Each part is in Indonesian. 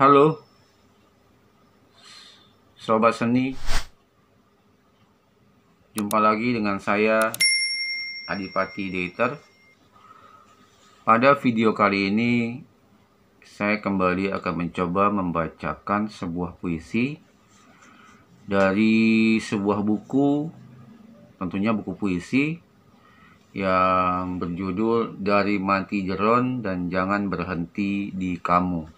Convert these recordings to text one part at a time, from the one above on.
Halo, sobat seni. Jumpa lagi dengan saya, Adipati Dater. Pada video kali ini, saya kembali akan mencoba membacakan sebuah puisi dari sebuah buku, tentunya buku puisi yang berjudul Dari Mati Jeron dan Jangan Berhenti di Kamu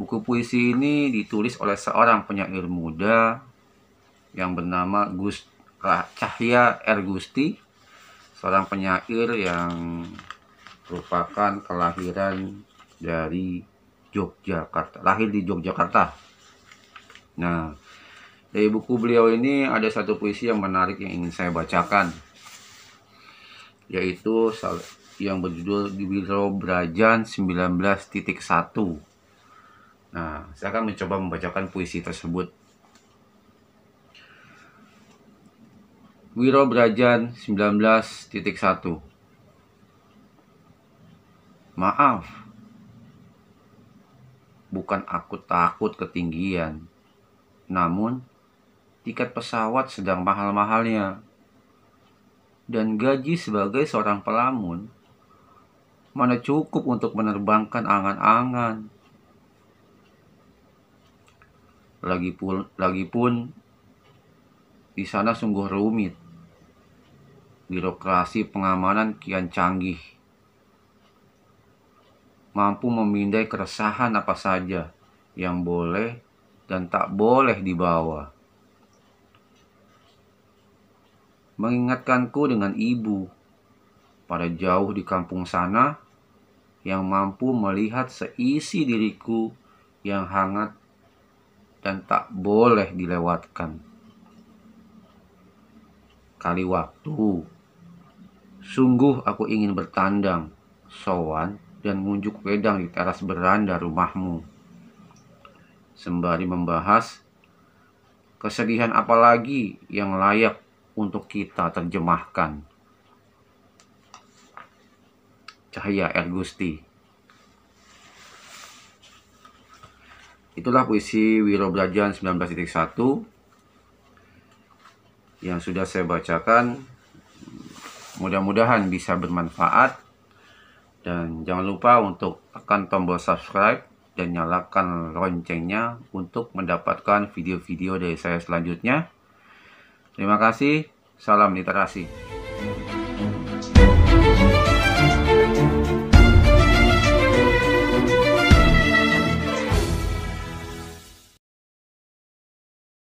Buku puisi ini ditulis oleh seorang penyair muda yang bernama Gus Cahya Ergusti, seorang penyair yang merupakan kelahiran dari Yogyakarta, lahir di Yogyakarta. Nah, dari buku beliau ini ada satu puisi yang menarik yang ingin saya bacakan, yaitu yang berjudul Di Wiro Brajan 19.1 Nah, saya akan mencoba membacakan puisi tersebut. Wiro Brajan 19.1 Maaf, bukan aku takut ketinggian, namun tiket pesawat sedang mahal-mahalnya. Dan gaji sebagai seorang pelamun mana cukup untuk menerbangkan angan-angan lagi pun, lagi pun di sana sungguh rumit. Birokrasi pengamanan kian canggih. Mampu memindai keresahan apa saja yang boleh dan tak boleh dibawa. Mengingatkanku dengan ibu pada jauh di kampung sana yang mampu melihat seisi diriku yang hangat dan tak boleh dilewatkan. Kali waktu, sungguh aku ingin bertandang, sowan, dan ngunjuk wedang di teras beranda rumahmu. Sembari membahas, kesedihan apalagi yang layak untuk kita terjemahkan. Cahaya Ergusti Itulah puisi Brajan 19.1 yang sudah saya bacakan. Mudah-mudahan bisa bermanfaat. Dan jangan lupa untuk tekan tombol subscribe dan nyalakan loncengnya untuk mendapatkan video-video dari saya selanjutnya. Terima kasih. Salam literasi.